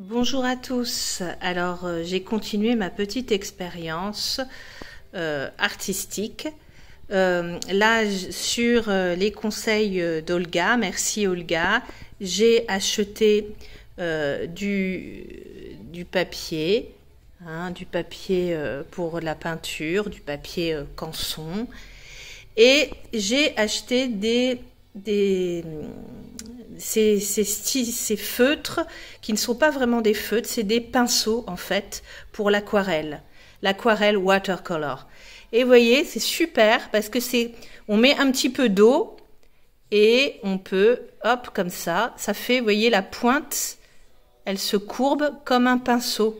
Bonjour à tous. Alors, euh, j'ai continué ma petite expérience euh, artistique. Euh, là, sur les conseils d'Olga, merci Olga, j'ai acheté du, papier, hein, du papier pour la peinture, du papier canson, et j'ai acheté des ces, ces, feutres qui ne sont pas vraiment des feutres, c'est des pinceaux en fait pour l'aquarelle, l'aquarelle watercolor. Et vous voyez, c'est super parce que c'est, on met un petit peu d'eau et on peut, hop, comme ça, ça fait, vous voyez, la pointe, elle se courbe comme un pinceau.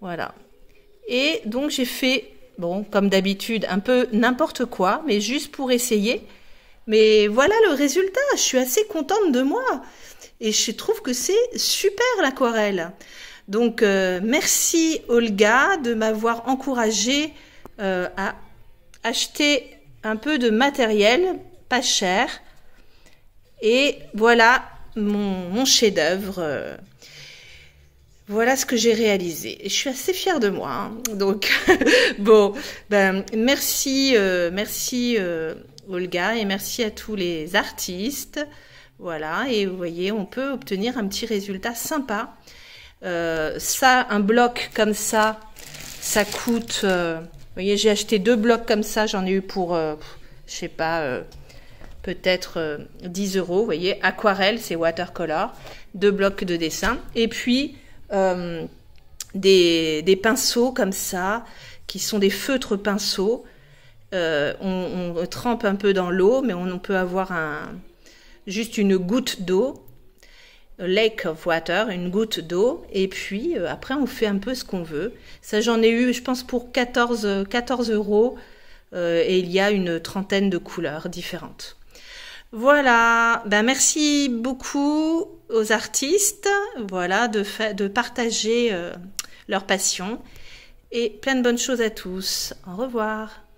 Voilà. Et donc j'ai fait, bon, comme d'habitude, un peu n'importe quoi, mais juste pour essayer. Mais voilà le résultat, je suis assez contente de moi. Et je trouve que c'est super l'aquarelle. Donc euh, merci Olga de m'avoir encouragée euh, à acheter un peu de matériel pas cher. Et voilà mon, chef-d'œuvre. Voilà ce que j'ai réalisé. Et Je suis assez fière de moi. Hein. Donc, bon, ben, merci, euh, merci Olga et merci à tous les artistes. Voilà, et vous voyez, on peut obtenir un petit résultat sympa. Euh, ça, un bloc comme ça, ça coûte... Euh, vous voyez, j'ai acheté deux blocs comme ça, j'en ai eu pour, euh, je sais pas, peut-être 10 euros. Vous voyez, aquarelle, c'est watercolor, deux blocs de dessin. Et puis, des pinceaux comme ça, qui sont des feutres pinceaux. Euh, on, on, trempe un peu dans l'eau, mais on, on, peut avoir un, juste une goutte d'eau, lake of water, une goutte d'eau, et puis euh, après on fait un peu ce qu'on veut. Ça j'en ai eu, je pense, pour 14, 14 euros, euh, et il y a une trentaine de couleurs différentes. Voilà, ben merci beaucoup aux artistes, voilà, de, de partager leur passion et plein de bonnes choses à tous. Au revoir.